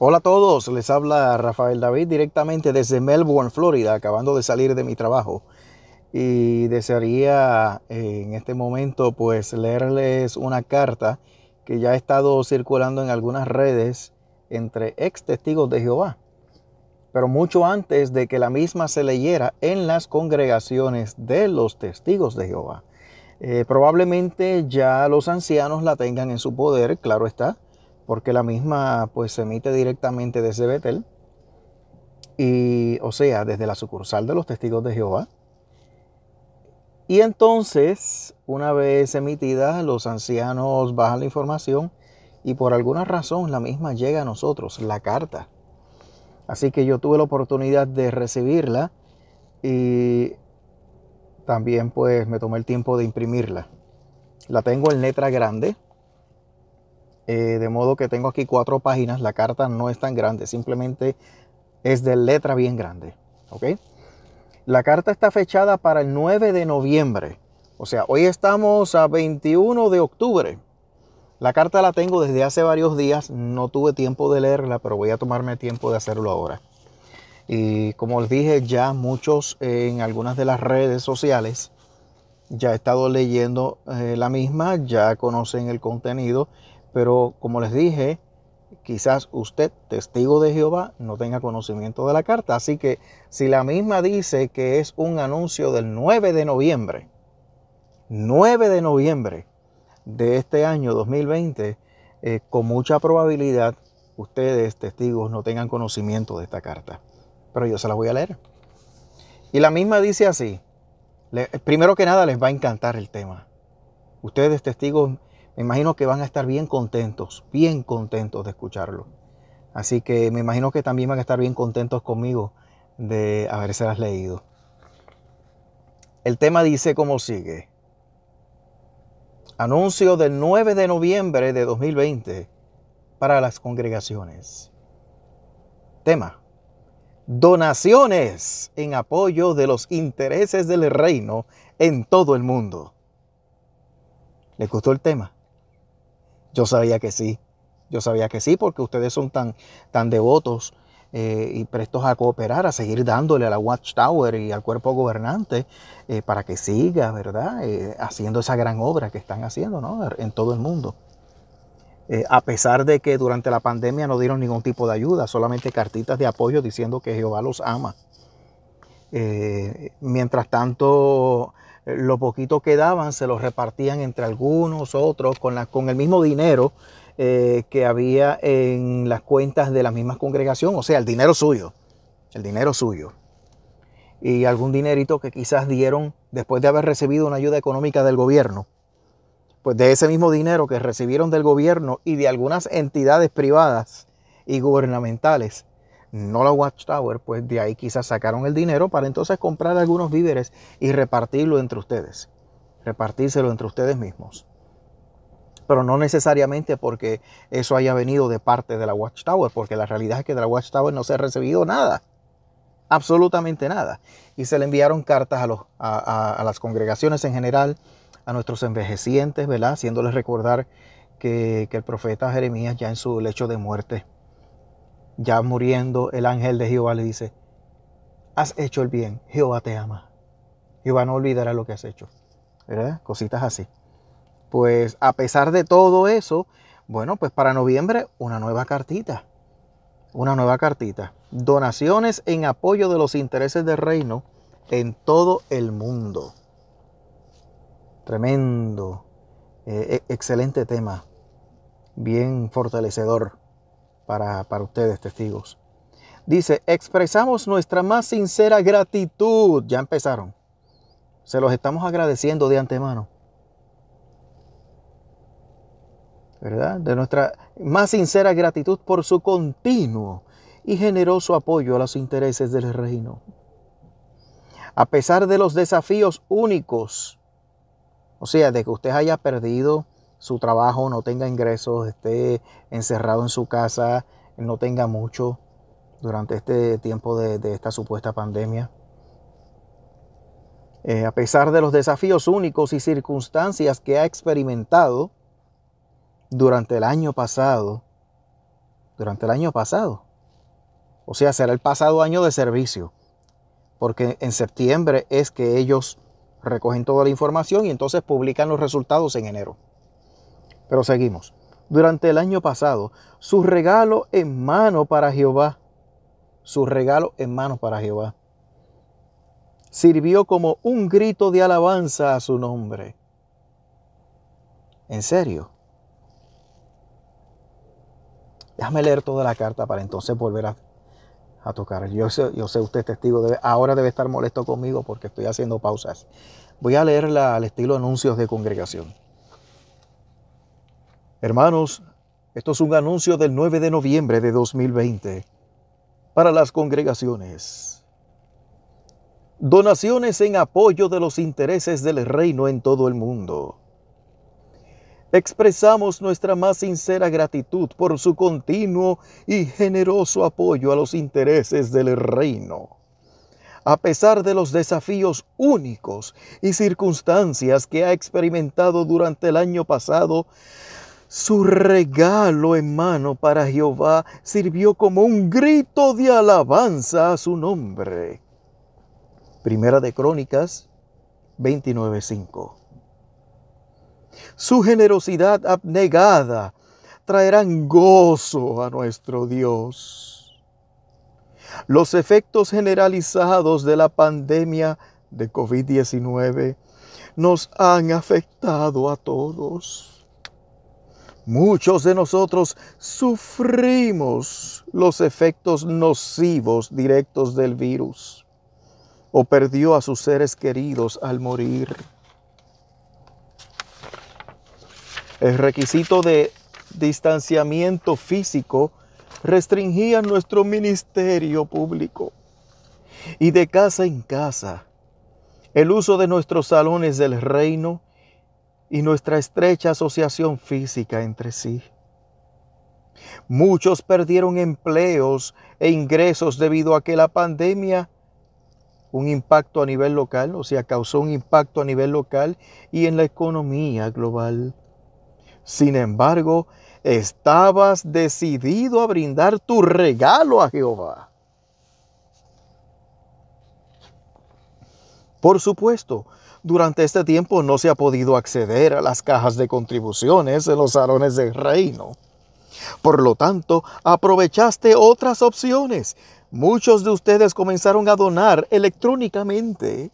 Hola a todos, les habla Rafael David directamente desde Melbourne, Florida, acabando de salir de mi trabajo. Y desearía eh, en este momento pues leerles una carta que ya ha estado circulando en algunas redes entre ex testigos de Jehová, pero mucho antes de que la misma se leyera en las congregaciones de los testigos de Jehová. Eh, probablemente ya los ancianos la tengan en su poder, claro está porque la misma pues se emite directamente desde Betel, y, o sea, desde la sucursal de los testigos de Jehová. Y entonces, una vez emitida, los ancianos bajan la información y por alguna razón la misma llega a nosotros, la carta. Así que yo tuve la oportunidad de recibirla y también pues me tomé el tiempo de imprimirla. La tengo en letra grande, eh, de modo que tengo aquí cuatro páginas. La carta no es tan grande, simplemente es de letra bien grande. ¿Ok? La carta está fechada para el 9 de noviembre. O sea, hoy estamos a 21 de octubre. La carta la tengo desde hace varios días. No tuve tiempo de leerla, pero voy a tomarme tiempo de hacerlo ahora. Y como les dije, ya muchos en algunas de las redes sociales ya he estado leyendo eh, la misma, ya conocen el contenido pero como les dije, quizás usted, testigo de Jehová, no tenga conocimiento de la carta. Así que si la misma dice que es un anuncio del 9 de noviembre, 9 de noviembre de este año 2020, eh, con mucha probabilidad ustedes, testigos, no tengan conocimiento de esta carta. Pero yo se la voy a leer. Y la misma dice así, primero que nada les va a encantar el tema. Ustedes, testigos, me imagino que van a estar bien contentos, bien contentos de escucharlo. Así que me imagino que también van a estar bien contentos conmigo de haberse las leído. El tema dice como sigue. Anuncio del 9 de noviembre de 2020 para las congregaciones. Tema. Donaciones en apoyo de los intereses del reino en todo el mundo. ¿Le gustó el tema? Yo sabía que sí, yo sabía que sí, porque ustedes son tan, tan devotos eh, y prestos a cooperar, a seguir dándole a la Watchtower y al cuerpo gobernante eh, para que siga, ¿verdad? Eh, haciendo esa gran obra que están haciendo, ¿no? En todo el mundo. a pesar de que durante la pandemia no dieron ningún tipo de ayuda, solamente cartitas de apoyo diciendo que Jehová los ama. mientras tanto, eh, lo poquito que daban se lo repartían entre algunos otros con, la, con el mismo dinero eh, que había en las cuentas de la misma congregación, o sea, el dinero suyo, el dinero suyo. Y algún dinerito que quizás dieron después de haber recibido una ayuda económica del gobierno. Pues de ese mismo dinero que recibieron del gobierno y de algunas entidades privadas y gubernamentales, no la Watchtower, pues de ahí quizás sacaron el dinero para entonces comprar algunos víveres y repartirlo entre ustedes, repartírselo entre ustedes mismos. Pero no necesariamente porque eso haya venido de parte de la Watchtower, porque la realidad es que de la Watchtower no se ha recibido nada, absolutamente nada. Y se le enviaron cartas a, los, las congregaciones en general, a nuestros envejecientes, ¿verdad? Haciéndoles recordar que el profeta Jeremías ya en su lecho de muerte ya muriendo, el ángel de Jehová le dice, has hecho el bien, Jehová te ama. Jehová no olvidará lo que has hecho. Cositas así. Pues a pesar de todo eso, bueno, pues para noviembre una nueva cartita. Una nueva cartita. Donaciones en apoyo de los intereses del reino en todo el mundo. Tremendo. Eh, eh, excelente tema. Bien fortalecedor para, ustedes, testigos. Dice, expresamos nuestra más sincera gratitud. Ya empezaron. Se los estamos agradeciendo de antemano. ¿Verdad? De nuestra más sincera gratitud por su continuo y generoso apoyo a los intereses del reino. A pesar de los desafíos únicos, o sea, de que usted haya perdido su trabajo, no tenga ingresos, esté encerrado en su casa, no tenga mucho durante este tiempo de, esta supuesta pandemia. Eh, a pesar de los desafíos únicos y circunstancias que ha experimentado durante el año pasado, durante el año pasado, o sea, será el pasado año de servicio, porque en septiembre es que ellos recogen toda la información y entonces publican los resultados en enero. Pero seguimos. Durante el año pasado, su regalo en mano para Jehová, su regalo en mano para Jehová, sirvió como un grito de alabanza a su nombre. ¿En serio? Déjame leer toda la carta para entonces volver a, tocar. Yo sé, yo sé, usted testigo, ahora debe estar molesto conmigo porque estoy haciendo pausas. Voy a leerla al estilo anuncios de congregación. Hermanos, esto es un anuncio del 9 de noviembre de 2020 para las congregaciones. Donaciones en apoyo de los intereses del reino en todo el mundo. Expresamos nuestra más sincera gratitud por su continuo y generoso apoyo a los intereses del reino. A pesar de los desafíos únicos y circunstancias que ha experimentado durante el año pasado, su regalo en mano para Jehová sirvió como un grito de alabanza a su nombre. Primera de Crónicas 29:5. Su generosidad abnegada traerán gozo a nuestro Dios. Los efectos generalizados de la pandemia de COVID-19 nos han afectado a todos. Muchos de nosotros sufrimos los efectos nocivos directos del virus o perdió a sus seres queridos al morir. El requisito de distanciamiento físico restringía nuestro ministerio público y de casa en casa, el uso de nuestros salones del reino y nuestra estrecha asociación física entre sí. Muchos perdieron empleos e ingresos debido a que la pandemia, un impacto a nivel local, o sea, causó un impacto a nivel local y en la economía global. Sin embargo, estabas decidido a brindar tu regalo a Jehová. Por supuesto, durante este tiempo no se ha podido acceder a las cajas de contribuciones en los salones del reino. Por lo tanto, aprovechaste otras opciones. Muchos de ustedes comenzaron a donar electrónicamente.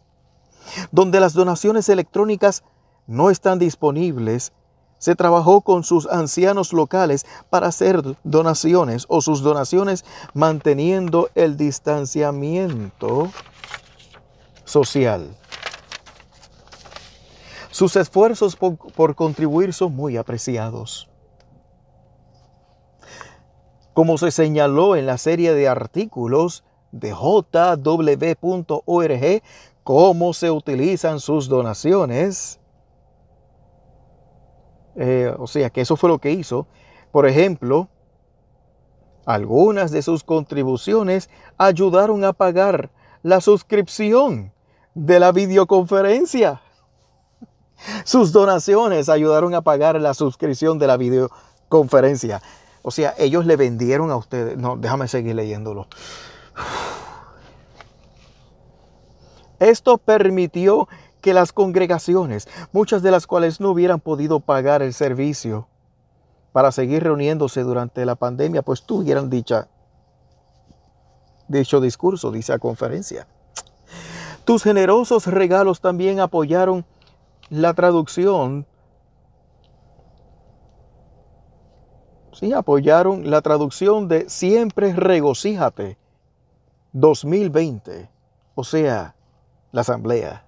Donde las donaciones electrónicas no están disponibles, se trabajó con sus ancianos locales para hacer donaciones o sus donaciones manteniendo el distanciamiento social. Sus esfuerzos por, contribuir son muy apreciados. Como se señaló en la serie de artículos de jw.org, cómo se utilizan sus donaciones. Eh, o sea, que eso fue lo que hizo. Por ejemplo, algunas de sus contribuciones ayudaron a pagar la suscripción de la videoconferencia. Sus donaciones ayudaron a pagar la suscripción de la videoconferencia. O sea, ellos le vendieron a ustedes. No, déjame seguir leyéndolo. Esto permitió que las congregaciones, muchas de las cuales no hubieran podido pagar el servicio para seguir reuniéndose durante la pandemia, pues tuvieran dicha, dicho discurso, dicha conferencia. Tus generosos regalos también apoyaron la traducción, sí, apoyaron la traducción de siempre regocíjate 2020, o sea, la asamblea.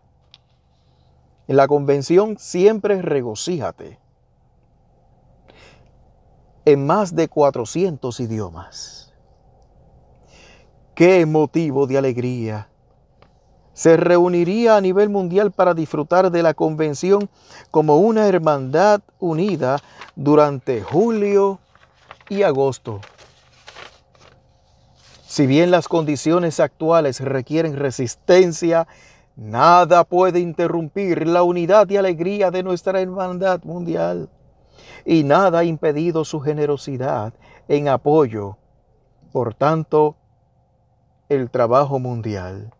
En la convención siempre regocíjate en más de 400 idiomas. Qué motivo de alegría se reuniría a nivel mundial para disfrutar de la convención como una hermandad unida durante julio y agosto. Si bien las condiciones actuales requieren resistencia, nada puede interrumpir la unidad y alegría de nuestra hermandad mundial. Y nada ha impedido su generosidad en apoyo, por tanto, el trabajo mundial.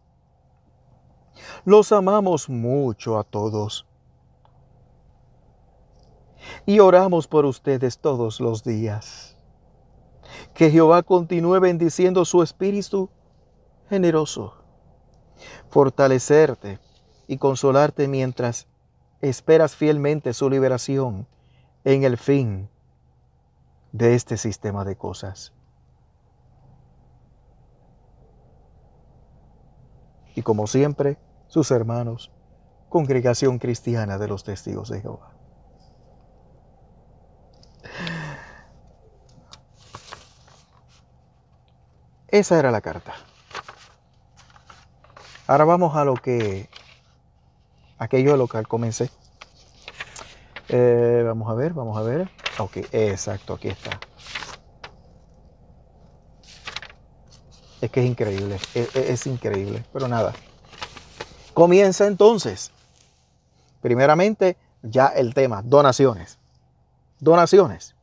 Los amamos mucho a todos. Y oramos por ustedes todos los días. Que Jehová continúe bendiciendo su espíritu generoso, fortalecerte y consolarte mientras esperas fielmente su liberación en el fin de este sistema de cosas. Y como siempre, sus hermanos, congregación cristiana de los testigos de Jehová. Esa era la carta. Ahora vamos a lo que, aquello de lo que comencé. Eh, vamos a ver, vamos a ver. Ok, exacto, aquí está. Es que es increíble, es increíble, pero nada. Comienza entonces, primeramente, ya el tema, donaciones. Donaciones.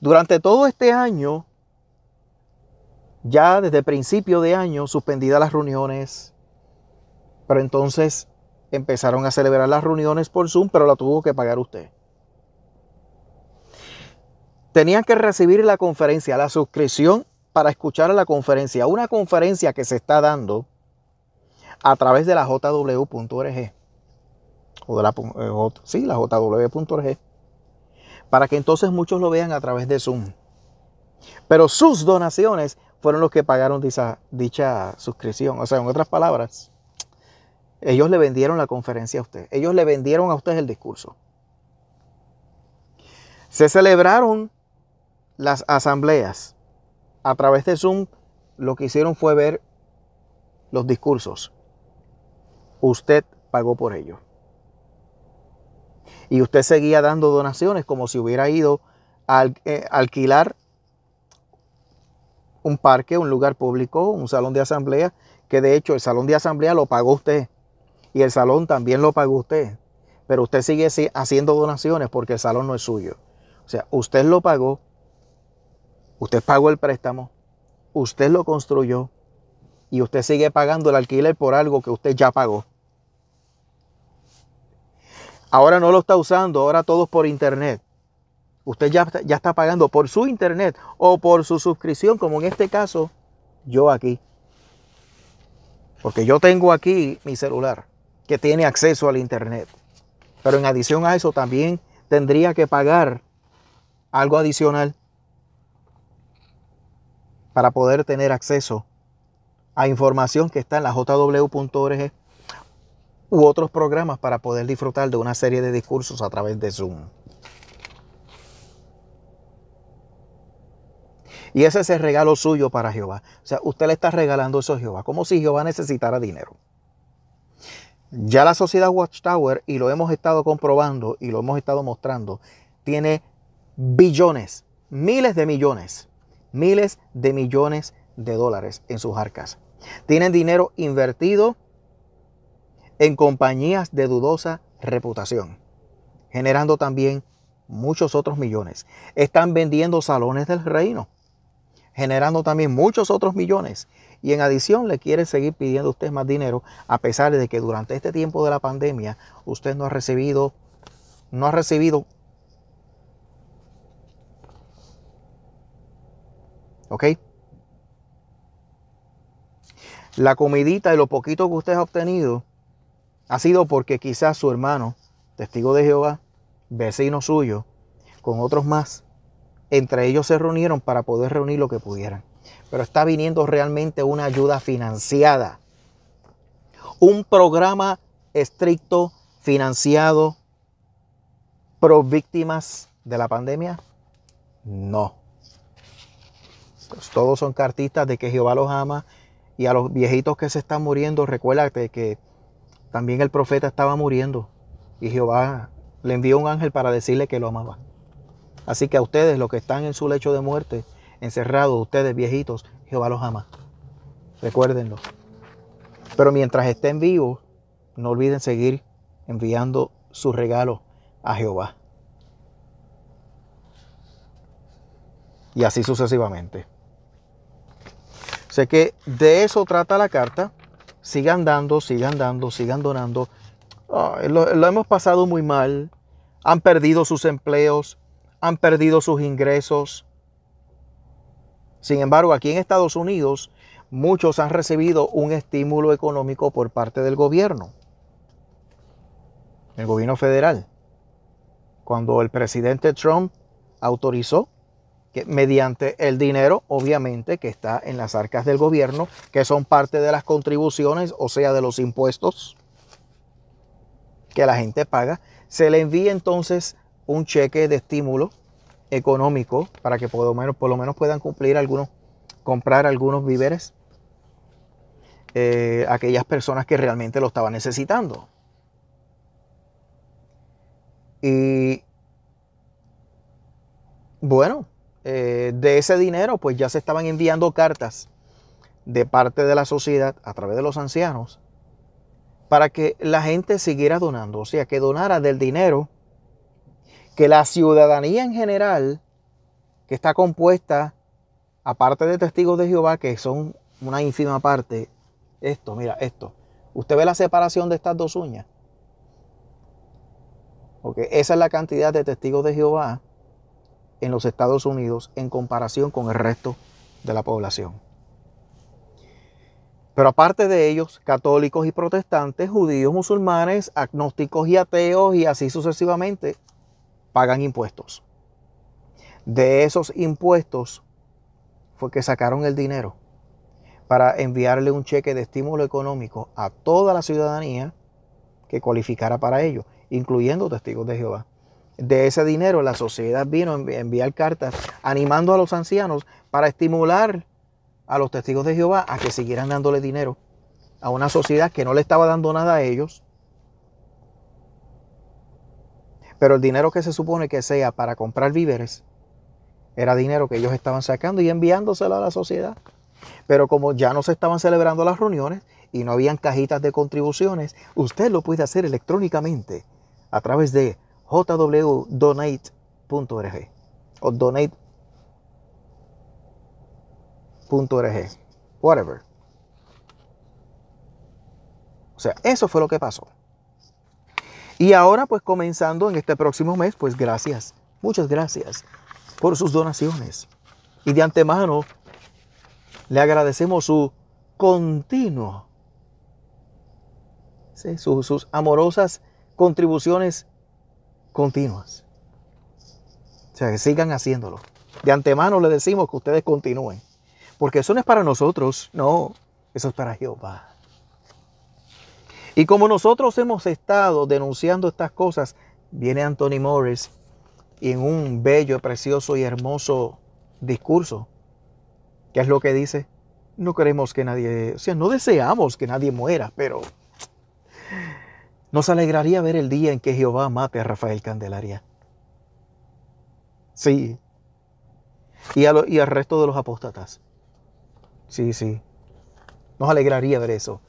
Durante todo este año, ya desde principio de año, suspendidas las reuniones, pero entonces empezaron a celebrar las reuniones por Zoom, pero la tuvo que pagar usted. Tenían que recibir la conferencia, la suscripción para escuchar a la conferencia. Una conferencia que se está dando a través de la jw.org. O de la, eh, sí, la jw.org. Para que entonces muchos lo vean a través de Zoom. Pero sus donaciones fueron los que pagaron dicha, dicha suscripción. O sea, en otras palabras, ellos le vendieron la conferencia a usted. Ellos le vendieron a usted el discurso. Se celebraron las asambleas. A través de Zoom lo que hicieron fue ver los discursos usted pagó por ello. Y usted seguía dando donaciones como si hubiera ido a eh, alquilar un parque, un lugar público, un salón de asamblea, que de hecho el salón de asamblea lo pagó usted y el salón también lo pagó usted, pero usted sigue haciendo donaciones porque el salón no es suyo. O sea, usted lo pagó, usted pagó el préstamo, usted lo construyó y usted sigue pagando el alquiler por algo que usted ya pagó. Ahora no lo está usando, ahora todo por internet. Usted ya, ya está pagando por su internet o por su suscripción, como en este caso, yo aquí. Porque yo tengo aquí mi celular que tiene acceso al internet. Pero en adición a eso también tendría que pagar algo adicional para poder tener acceso a información que está en la jw.org u otros programas para poder disfrutar de una serie de discursos a través de Zoom. Y ese es el regalo suyo para Jehová. O sea, usted le está regalando eso a Jehová, como si Jehová necesitara dinero. Ya la sociedad Watchtower, y lo hemos estado comprobando y lo hemos estado mostrando, tiene billones, miles de millones, miles de millones de dólares en sus arcas. Tienen dinero invertido en compañías de dudosa reputación, generando también muchos otros millones. Están vendiendo salones del reino, generando también muchos otros millones. Y en adición le quiere seguir pidiendo a usted más dinero, a pesar de que durante este tiempo de la pandemia usted no ha recibido, no ha recibido. ¿Ok? La comidita y lo poquito que usted ha obtenido ha sido porque quizás su hermano, testigo de Jehová, vecino suyo, con otros más, entre ellos se reunieron para poder reunir lo que pudieran. Pero está viniendo realmente una ayuda financiada. Un programa estricto, financiado, pro víctimas de la pandemia. No. Pues todos son cartistas de que Jehová los ama y a los viejitos que se están muriendo, recuérdate que también el profeta estaba muriendo y Jehová le envió un ángel para decirle que lo amaba. Así que a ustedes, los que están en su lecho de muerte, encerrados, ustedes viejitos, Jehová los ama. Recuérdenlo. Pero mientras estén vivos, no olviden seguir enviando su regalo a Jehová. Y así sucesivamente. Sé que de eso trata la carta sigan dando, sigan dando, sigan donando. Ah, lo, lo hemos pasado muy mal. Han perdido sus empleos, han perdido sus ingresos. Sin embargo, aquí en Estados Unidos, muchos han recibido un estímulo económico por parte del gobierno, el gobierno federal. Cuando el presidente Trump autorizó mediante el dinero, obviamente, que está en las arcas del gobierno, que son parte de las contribuciones, o sea, de los impuestos que la gente paga, se le envía entonces un cheque de estímulo económico para que por lo menos, puedan cumplir algunos, comprar algunos víveres a eh, aquellas personas que realmente lo estaban necesitando. Y bueno, eh, de ese dinero, pues ya se estaban enviando cartas de parte de la sociedad a través de los ancianos para que la gente siguiera donando, o sea, que donara del dinero que la ciudadanía en general, que está compuesta, aparte de testigos de Jehová, que son una ínfima parte, esto, mira, esto, usted ve la separación de estas dos uñas, porque esa es la cantidad de testigos de Jehová en los Estados Unidos en comparación con el resto de la población. Pero aparte de ellos, católicos y protestantes, judíos, musulmanes, agnósticos y ateos y así sucesivamente, pagan impuestos. De esos impuestos fue que sacaron el dinero para enviarle un cheque de estímulo económico a toda la ciudadanía que cualificara para ello, incluyendo testigos de Jehová de ese dinero, la sociedad vino a enviar cartas animando a los ancianos para estimular a los testigos de Jehová a que siguieran dándole dinero a una sociedad que no le estaba dando nada a ellos. Pero el dinero que se supone que sea para comprar víveres era dinero que ellos estaban sacando y enviándoselo a la sociedad. Pero como ya no se estaban celebrando las reuniones y no habían cajitas de contribuciones, usted lo puede hacer electrónicamente a través de www.donate.org o donate.org, whatever. O sea, eso fue lo que pasó. Y ahora, pues comenzando en este próximo mes, pues gracias, muchas gracias por sus donaciones. Y de antemano, le agradecemos su continuo, sus amorosas contribuciones continuas. O sea, que sigan haciéndolo. De antemano le decimos que ustedes continúen. Porque eso no es para nosotros, no, eso es para Jehová. Y como nosotros hemos estado denunciando estas cosas, viene Anthony Morris y en un bello, precioso y hermoso discurso, ¿qué es lo que dice? No queremos que nadie, o sea, no deseamos que nadie muera, pero nos alegraría ver el día en que Jehová mate a Rafael Candelaria. Sí. Y, y al resto de los apóstatas. Sí, sí. Nos alegraría ver eso.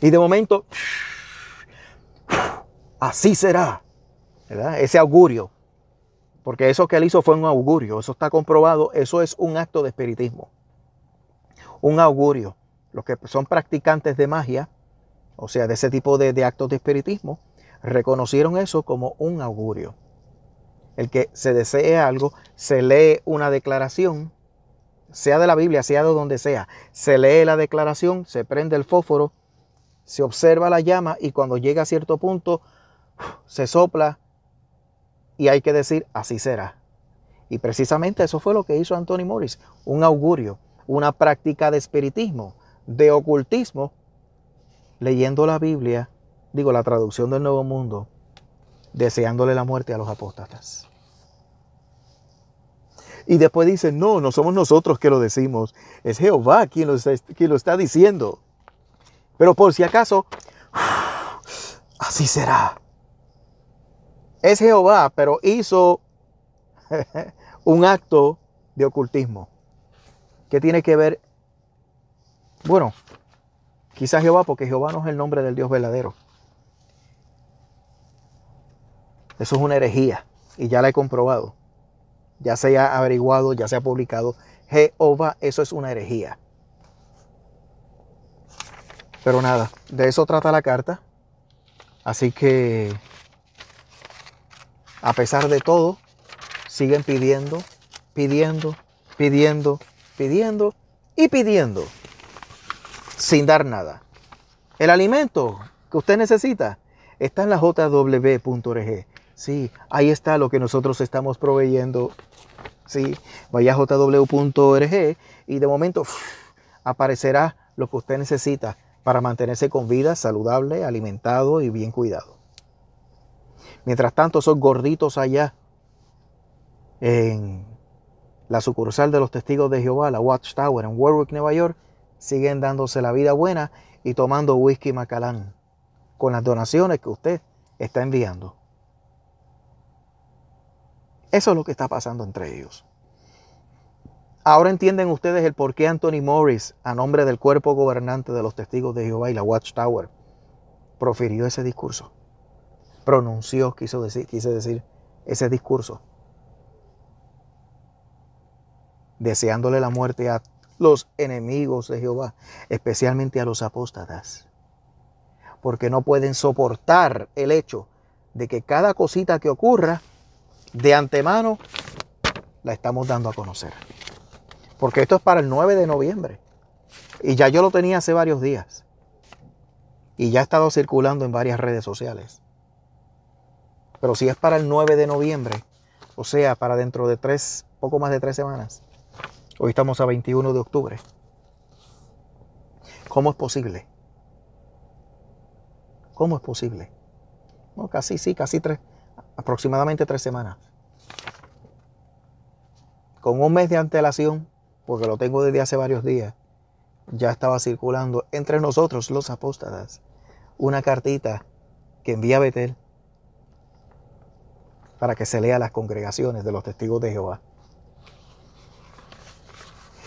Y de momento, así será. Ese augurio. Porque eso que él hizo fue un augurio. Eso está comprobado. Eso es un acto de espiritismo. Un augurio. Los que son practicantes de magia o sea, de ese tipo de, actos de espiritismo, reconocieron eso como un augurio. El que se desee algo, se lee una declaración, sea de la Biblia, sea de donde sea, se lee la declaración, se prende el fósforo, se observa la llama y cuando llega a cierto punto, se sopla y hay que decir, así será. Y precisamente eso fue lo que hizo Anthony Morris, un augurio, una práctica de espiritismo, de ocultismo, leyendo la Biblia, digo la traducción del Nuevo Mundo, deseándole la muerte a los apóstatas. Y después dicen, no, no somos nosotros que lo decimos, es Jehová quien lo está, diciendo. Pero por si acaso, así será. Es Jehová, pero hizo un acto de ocultismo. que tiene que ver? Bueno, Quizás Jehová, porque Jehová no es el nombre del Dios verdadero. Eso es una herejía y ya la he comprobado. Ya se ha averiguado, ya se ha publicado. Jehová, eso es una herejía. Pero nada, de eso trata la carta. Así que, a pesar de todo, siguen pidiendo, pidiendo, pidiendo, pidiendo y pidiendo sin dar nada. El alimento que usted necesita está en la jw.org. Sí, ahí está lo que nosotros estamos proveyendo. Sí, vaya a jw.org y de momento aparecerá lo que usted necesita para mantenerse con vida, saludable, alimentado y bien cuidado. Mientras tanto, esos gorditos allá en la sucursal de los testigos de Jehová, la Watchtower en Warwick, Nueva York, siguen dándose la vida buena y tomando whisky Macalán con las donaciones que usted está enviando. Eso es lo que está pasando entre ellos. Ahora entienden ustedes el por qué Anthony Morris, a nombre del cuerpo gobernante de los testigos de Jehová y la Watchtower, profirió ese discurso. Pronunció, quiso decir, quise decir, ese discurso. Deseándole la muerte a los enemigos de Jehová, especialmente a los apóstatas, porque no pueden soportar el hecho de que cada cosita que ocurra, de antemano, la estamos dando a conocer. Porque esto es para el 9 de noviembre. Y ya yo lo tenía hace varios días. Y ya ha estado circulando en varias redes sociales. Pero si es para el 9 de noviembre, o sea, para dentro de tres, poco más de tres semanas, Hoy estamos a 21 de octubre. ¿Cómo es posible? ¿Cómo es posible? No, casi, sí, casi tres, aproximadamente tres semanas. Con un mes de antelación, porque lo tengo desde hace varios días, ya estaba circulando entre nosotros los apóstoles una cartita que envía Betel para que se lea a las congregaciones de los testigos de Jehová.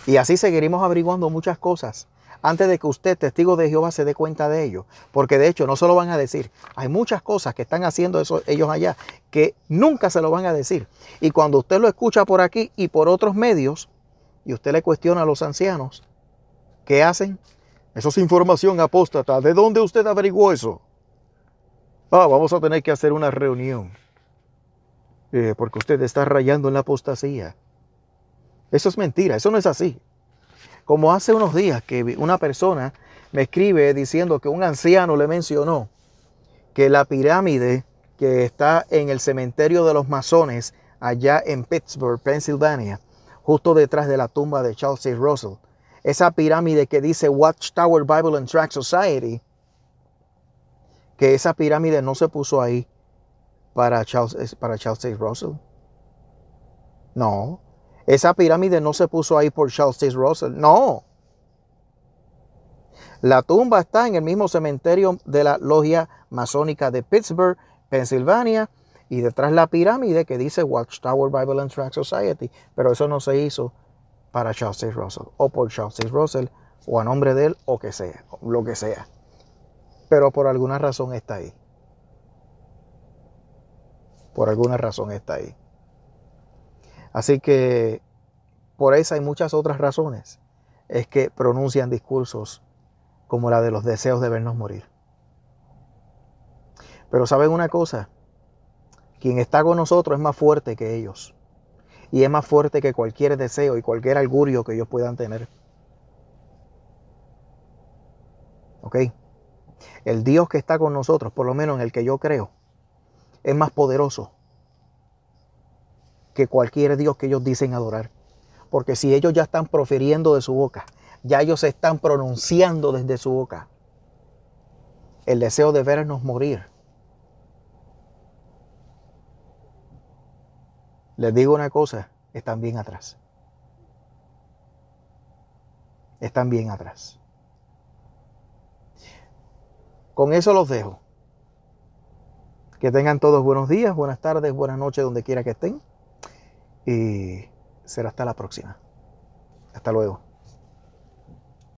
Y así seguiremos averiguando muchas cosas antes de que usted, testigo de Jehová, se dé cuenta de ello. Porque de hecho no se lo van a decir. Hay muchas cosas que están haciendo ellos allá que nunca se lo van a decir. Y cuando usted lo escucha por aquí y por otros medios, y usted le cuestiona a los ancianos, ¿qué hacen? Eso es información apóstata. ¿De dónde usted averiguó eso? Ah, vamos a tener que hacer una reunión. Eh, porque usted está rayando en la apostasía. Eso es mentira, eso no es así. Como hace unos días que una persona me escribe diciendo que un anciano le mencionó que la pirámide que está en el cementerio de los masones allá en Pittsburgh, Pensilvania, justo detrás de la tumba de Charles C. Russell, esa pirámide que dice Watchtower Bible and Tract Society, que esa pirámide no se puso ahí para Charles, para Charles C. Russell. No, esa pirámide no se puso ahí por Charles T. Russell, no. La tumba está en el mismo cementerio de la logia masónica de Pittsburgh, Pensilvania, y detrás la pirámide que dice Watchtower Bible and Tract Society, pero eso no se hizo para Charles T. Russell o por Charles T. Russell o a nombre de él o que sea, lo que sea. Pero por alguna razón está ahí. Por alguna razón está ahí. Así que por esa y muchas otras razones es que pronuncian discursos como la de los deseos de vernos morir. Pero saben una cosa, quien está con nosotros es más fuerte que ellos. Y es más fuerte que cualquier deseo y cualquier augurio que ellos puedan tener. ¿Ok? El Dios que está con nosotros, por lo menos en el que yo creo, es más poderoso que cualquier Dios que ellos dicen adorar. Porque si ellos ya están profiriendo de su boca, ya ellos se están pronunciando desde su boca, el deseo de vernos morir. Les digo una cosa, están bien atrás. Están bien atrás. Con eso los dejo. Que tengan todos buenos días, buenas tardes, buenas noches, donde quiera que estén y será hasta la próxima. Hasta luego.